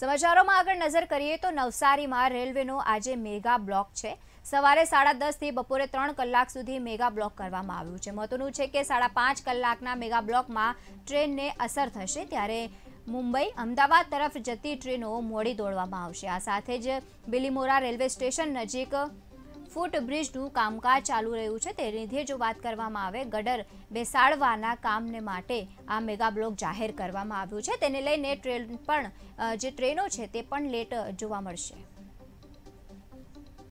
સમાચારોમાં આગળ નજર કરીએ તો નવસારીમાં રેલવેનો આજે મેગા બ્લોક છે સવારે સાડા દસથી બપોરે ત્રણ કલાક સુધી મેગા બ્લોક કરવામાં આવ્યું છે મહત્વનું છે કે સાડા પાંચ કલાકના મેગા બ્લોકમાં ટ્રેનને અસર થશે ત્યારે મુંબઈ અમદાવાદ તરફ જતી ટ્રેનો મોડી દોડવામાં આવશે આ સાથે જ બિલીમોરા રેલવે સ્ટેશન નજીક ફૂટબ્રિજનું કામકાજ ચાલુ રહ્યું છે તે લીધે જો વાત કરવામાં આવે ગડર બેસાડવાના કામને માટે આ મેગા બ્લોક જાહેર કરવામાં આવ્યું છે તેને લઈને ટ્રેન પણ જે ટ્રેનો છે તે પણ લેટ જોવા મળશે